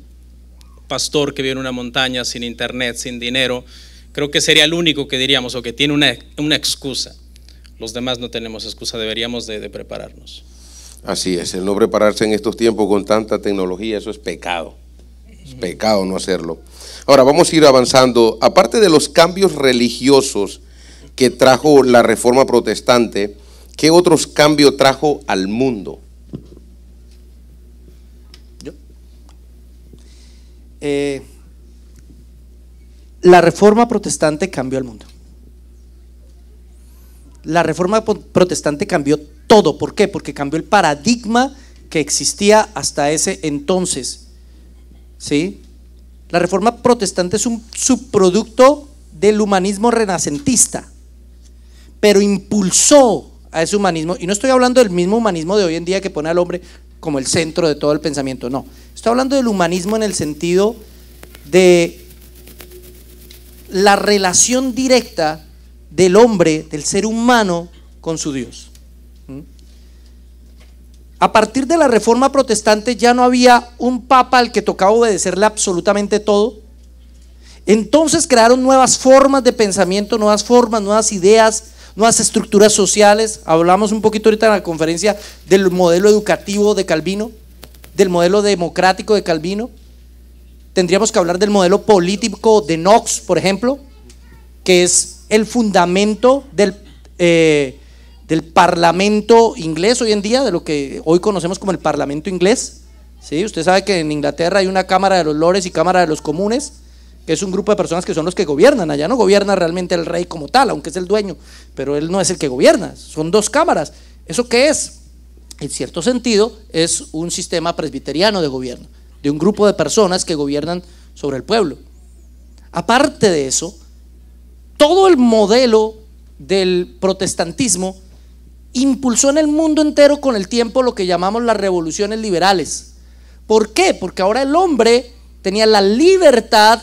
pastor que vive en una montaña sin internet, sin dinero, creo que sería el único que diríamos o que tiene una, excusa. Los demás no tenemos excusa, deberíamos de, de prepararnos. Así es, el no prepararse en estos tiempos con tanta tecnología, eso es pecado. Es pecado no hacerlo. Ahora vamos a ir avanzando. Aparte de los cambios religiosos que trajo la reforma protestante, ¿qué otros cambios trajo al mundo? Eh, la reforma protestante cambió el mundo. La reforma protestante cambió todo. ¿Por qué? Porque cambió el paradigma que existía hasta ese entonces. ¿Sí? La reforma protestante es un subproducto del humanismo renacentista, pero impulsó a ese humanismo, y no estoy hablando del mismo humanismo de hoy en día que pone al hombre, como el centro de todo el pensamiento, no. Estoy hablando del humanismo en el sentido de la relación directa del hombre, del ser humano, con su Dios. ¿Mm? A partir de la reforma protestante ya no había un papa al que tocaba obedecerle absolutamente todo. Entonces crearon nuevas formas de pensamiento, nuevas formas, nuevas ideas, nuevas estructuras sociales. Hablamos un poquito ahorita en la conferencia del modelo educativo de Calvino, del modelo democrático de Calvino. Tendríamos que hablar del modelo político de Knox, por ejemplo, que es el fundamento del, eh, del Parlamento inglés hoy en día, de lo que hoy conocemos como el Parlamento inglés. ¿Sí? Usted sabe que en Inglaterra hay una Cámara de los Lores y Cámara de los Comunes que es un grupo de personas que son los que gobiernan. Allá no gobierna realmente el rey como tal, aunque es el dueño, pero él no es el que gobierna. Son dos cámaras. ¿Eso qué es? En cierto sentido, es un sistema presbiteriano de gobierno, de un grupo de personas que gobiernan sobre el pueblo. Aparte de eso, todo el modelo del protestantismo impulsó en el mundo entero con el tiempo lo que llamamos las revoluciones liberales. ¿Por qué? Porque ahora el hombre tenía la libertad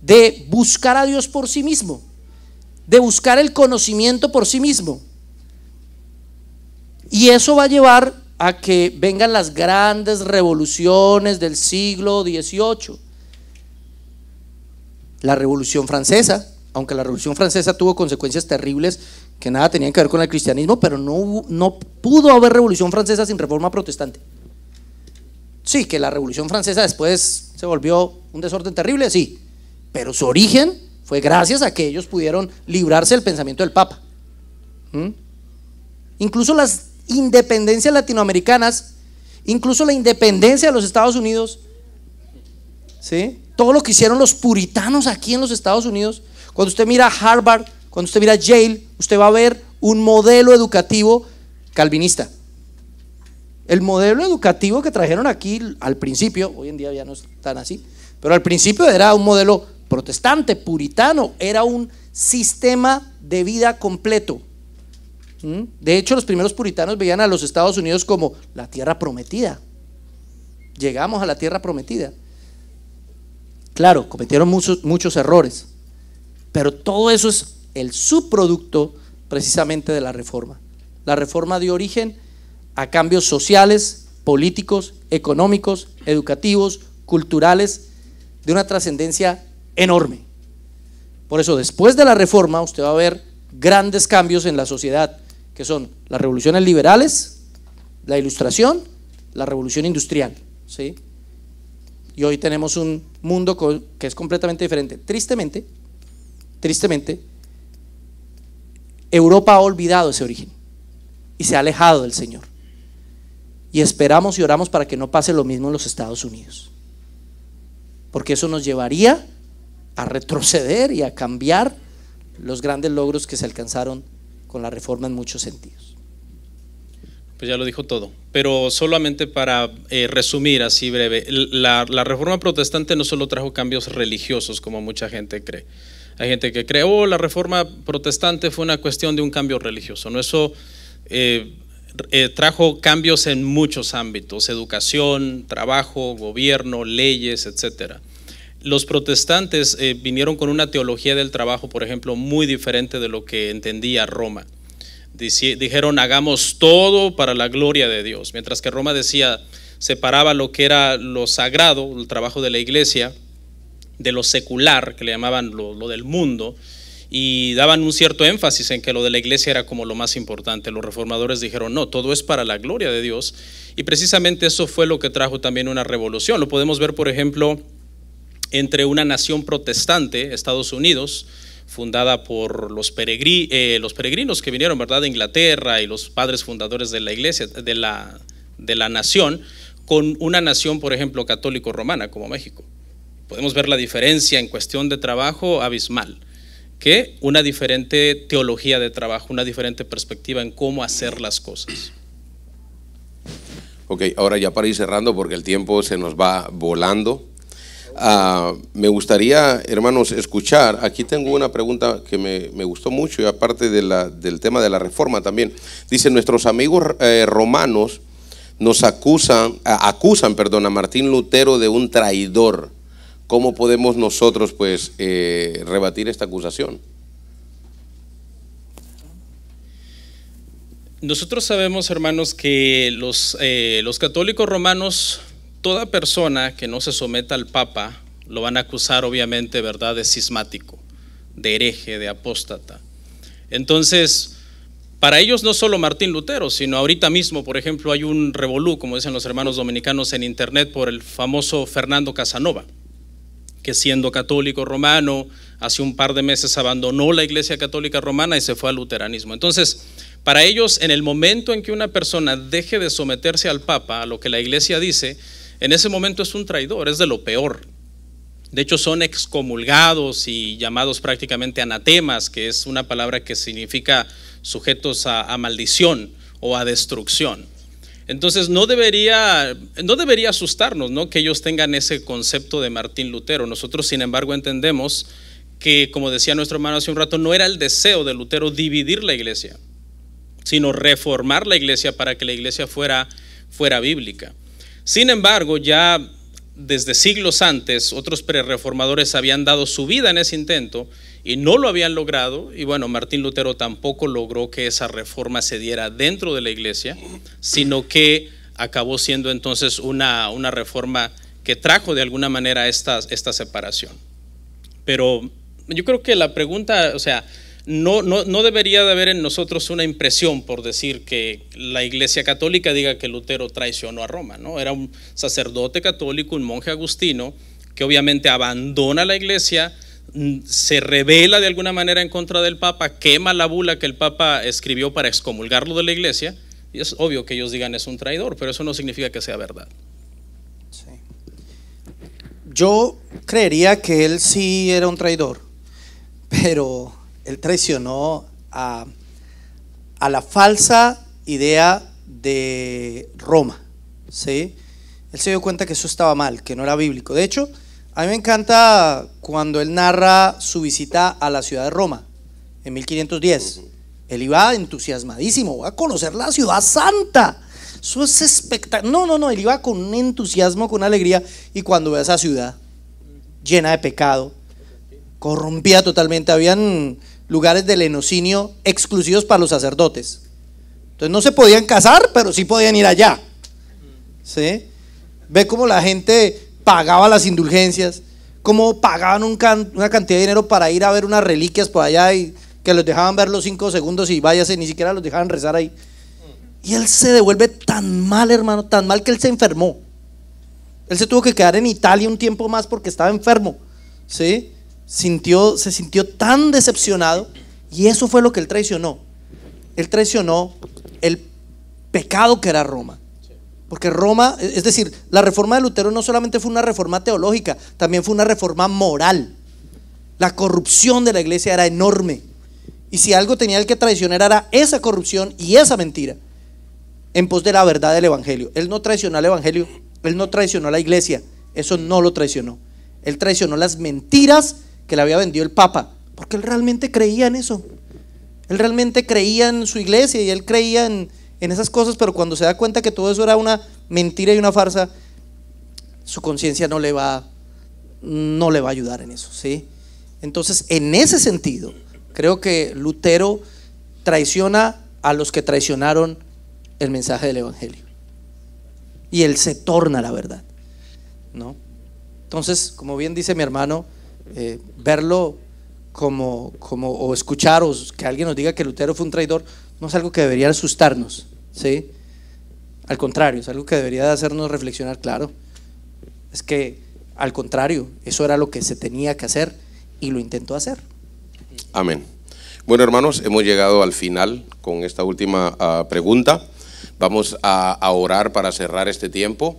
de buscar a Dios por sí mismo, de buscar el conocimiento por sí mismo. Y eso va a llevar a que vengan las grandes revoluciones del siglo XVIII. La Revolución Francesa, aunque la Revolución Francesa tuvo consecuencias terribles que nada tenían que ver con el cristianismo, pero no, no pudo haber Revolución Francesa sin reforma protestante. Sí, que la Revolución Francesa después se volvió un desorden terrible, sí, pero su origen fue gracias a que ellos pudieron librarse del pensamiento del Papa. ¿Mm? Incluso las independencias latinoamericanas, incluso la independencia de los Estados Unidos, ¿sí? todo lo que hicieron los puritanos aquí en los Estados Unidos, cuando usted mira Harvard, cuando usted mira Yale, usted va a ver un modelo educativo calvinista. El modelo educativo que trajeron aquí al principio, hoy en día ya no es tan así, pero al principio era un modelo protestante, puritano, era un sistema de vida completo. ¿Mm? De hecho, los primeros puritanos veían a los Estados Unidos como la tierra prometida. Llegamos a la tierra prometida. Claro, cometieron muchos, muchos errores, pero todo eso es el subproducto precisamente de la reforma. La reforma dio origen a cambios sociales, políticos, económicos, educativos, culturales, de una trascendencia enorme. Por eso, después de la reforma, usted va a ver grandes cambios en la sociedad, que son las revoluciones liberales, la ilustración, la revolución industrial. ¿sí? Y hoy tenemos un mundo que es completamente diferente. Tristemente, tristemente, Europa ha olvidado ese origen y se ha alejado del Señor. Y esperamos y oramos para que no pase lo mismo en los Estados Unidos. Porque eso nos llevaría a retroceder y a cambiar los grandes logros que se alcanzaron con la reforma en muchos sentidos. Pues ya lo dijo todo, pero solamente para eh, resumir así breve, la, reforma protestante no solo trajo cambios religiosos como mucha gente cree. Hay gente que cree, oh, la reforma protestante fue una cuestión de un cambio religioso. No, eso eh, eh, trajo cambios en muchos ámbitos, educación, trabajo, gobierno, leyes, etcétera. Los protestantes eh, vinieron con una teología del trabajo, por ejemplo, muy diferente de lo que entendía Roma. dijeron, hagamos todo para la gloria de Dios, mientras que Roma decía, separaba lo que era lo sagrado, el trabajo de la iglesia, de lo secular, que le llamaban lo, lo del mundo, y daban un cierto énfasis en que lo de la iglesia era como lo más importante. Los reformadores dijeron, no, todo es para la gloria de Dios. Y precisamente eso fue lo que trajo también una revolución. Lo podemos ver, por ejemplo, entre una nación protestante, Estados Unidos, fundada por eh, los, peregrinos que vinieron ¿verdad? de Inglaterra y los padres fundadores de la iglesia, de la, de la nación, con una nación, por ejemplo, católico-romana como México. Podemos ver la diferencia en cuestión de trabajo abismal, que una diferente teología de trabajo, una diferente perspectiva en cómo hacer las cosas. Ok, ahora ya para ir cerrando, porque el tiempo se nos va volando. Ah, me gustaría, hermanos, escuchar. Aquí tengo una pregunta que me, gustó mucho y aparte de del tema de la reforma también. Dice, nuestros amigos eh, romanos nos acusan, acusan perdón, a Martín Lutero de un traidor. ¿Cómo podemos nosotros pues eh, rebatir esta acusación? Nosotros sabemos, hermanos, que los, eh, los católicos romanos Toda persona que no se someta al Papa lo van a acusar obviamente, ¿verdad?, de cismático, de hereje, de apóstata. Entonces, para ellos no solo Martín Lutero, sino ahorita mismo, por ejemplo, hay un revolú, como dicen los hermanos dominicanos en internet, por el famoso Fernando Casanova, que siendo católico romano, hace un par de meses abandonó la Iglesia Católica Romana y se fue al luteranismo. Entonces, para ellos, en el momento en que una persona deje de someterse al Papa, a lo que la Iglesia dice, en ese momento es un traidor, es de lo peor. De hecho, son excomulgados y llamados prácticamente anatemas, que es una palabra que significa sujetos a, maldición o a destrucción. Entonces, no debería, no debería asustarnos ¿no? que ellos tengan ese concepto de Martín Lutero. Nosotros, sin embargo, entendemos que, como decía nuestro hermano hace un rato, no era el deseo de Lutero dividir la iglesia, sino reformar la iglesia para que la iglesia fuera, fuera bíblica. Sin embargo, ya desde siglos antes, otros prereformadores habían dado su vida en ese intento y no lo habían logrado. Y bueno, Martín Lutero tampoco logró que esa reforma se diera dentro de la iglesia, sino que acabó siendo entonces una, una reforma que trajo de alguna manera esta, esta separación. Pero yo creo que la pregunta, o sea, no, debería de haber en nosotros una impresión por decir que la Iglesia Católica diga que Lutero traicionó a Roma, ¿no? Era un sacerdote católico, un monje agustino, que obviamente abandona la Iglesia, mm, se revela de alguna manera en contra del Papa, quema la bula que el Papa escribió para excomulgarlo de la Iglesia, y es obvio que ellos digan es un traidor, pero eso no significa que sea verdad. Yo creería que él sí era un traidor, pero él traicionó a, la falsa idea de Roma. ¿sí? Él se dio cuenta que eso estaba mal, que no era bíblico. De hecho, a mí me encanta cuando él narra su visita a la ciudad de Roma en 1510. Él iba entusiasmadísimo, a conocer la ciudad santa. Eso es espectacular. No, no, no, él iba con entusiasmo, con alegría. Y cuando ve a esa ciudad llena de pecado, corrompida totalmente, habían lugares de lenocinio exclusivos para los sacerdotes. Entonces no se podían casar, pero sí podían ir allá. ¿Sí? Ve cómo la gente pagaba las indulgencias, cómo pagaban una cantidad de dinero para ir a ver unas reliquias por allá y que los dejaban ver los cinco segundos y váyase, ni siquiera los dejaban rezar ahí. Y él se devuelve tan mal, hermano, tan mal que él se enfermó. Él se tuvo que quedar en Italia un tiempo más porque estaba enfermo. ¿Sí? sintió, se sintió tan decepcionado y eso fue lo que él traicionó. Él traicionó el pecado que era Roma. Porque Roma, es decir, la reforma de Lutero no solamente fue una reforma teológica, también fue una reforma moral. La corrupción de la iglesia era enorme. Y si algo tenía el que traicionar era esa corrupción y esa mentira en pos de la verdad del Evangelio. Él no traicionó al Evangelio, él no traicionó a la iglesia, eso no lo traicionó. Él traicionó las mentiras que le había vendido el Papa, porque él realmente creía en eso. Él realmente creía en su iglesia y él creía en, en esas cosas, pero cuando se da cuenta que todo eso era una mentira y una farsa, su conciencia no le va no le va a ayudar en eso, ¿sí? Entonces, en ese sentido, creo que Lutero traiciona a los que traicionaron el mensaje del evangelio. Y él se torna la verdad, ¿no? Entonces, como bien dice mi hermano, eh, verlo como, o escucharos que alguien nos diga que Lutero fue un traidor, no es algo que debería asustarnos, ¿sí? Al contrario, es algo que debería hacernos reflexionar, claro. Es que, al contrario, eso era lo que se tenía que hacer y lo intentó hacer. Amén. Bueno, hermanos, hemos llegado al final con esta última ah, pregunta. Vamos a orar para cerrar este tiempo.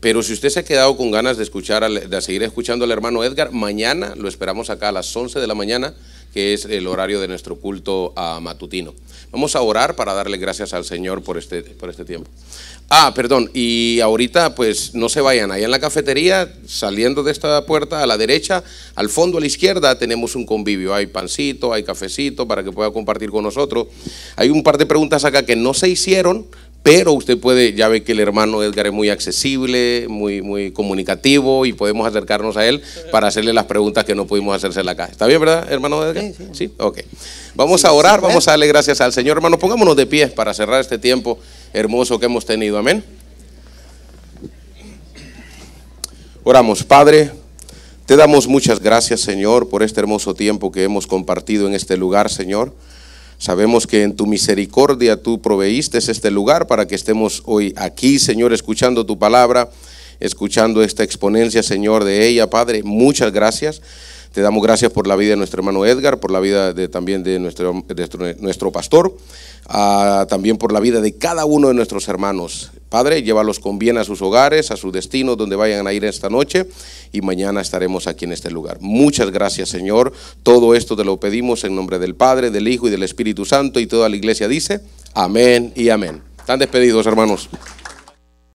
Pero si usted se ha quedado con ganas de escuchar, de seguir escuchando al hermano Edgar, mañana lo esperamos acá a las 11 de la mañana, que es el horario de nuestro culto matutino. Vamos a orar para darle gracias al Señor por este, por este tiempo. Ah, perdón, y ahorita pues no se vayan, allá en la cafetería, saliendo de esta puerta a la derecha, al fondo a la izquierda tenemos un convivio, hay pancito, hay cafecito para que pueda compartir con nosotros. Hay un par de preguntas acá que no se hicieron, pero usted puede, ya ve que el hermano Edgar es muy accesible, muy, muy comunicativo y podemos acercarnos a él para hacerle las preguntas que no pudimos hacerse la casa. ¿Está bien, verdad, hermano Edgar? Sí, sí. ok. Vamos a orar, vamos a darle gracias al Señor, hermano. Pongámonos de pie para cerrar este tiempo hermoso que hemos tenido. Amén. Oramos, Padre. Te damos muchas gracias, Señor, por este hermoso tiempo que hemos compartido en este lugar, Señor. Sabemos que en tu misericordia tú proveíste este lugar para que estemos hoy aquí, Señor, escuchando tu palabra, escuchando esta exponencia, Señor, de ella. Padre, muchas gracias. Te damos gracias por la vida de nuestro hermano Edgar, por la vida también de nuestro, nuestro pastor, ah, también por la vida de cada uno de nuestros hermanos. Padre, llévalos con bien a sus hogares, a su destino, donde vayan a ir esta noche y mañana estaremos aquí en este lugar. Muchas gracias, Señor. Todo esto te lo pedimos en nombre del Padre, del Hijo y del Espíritu Santo y toda la iglesia dice, amén y amén. Están despedidos, hermanos.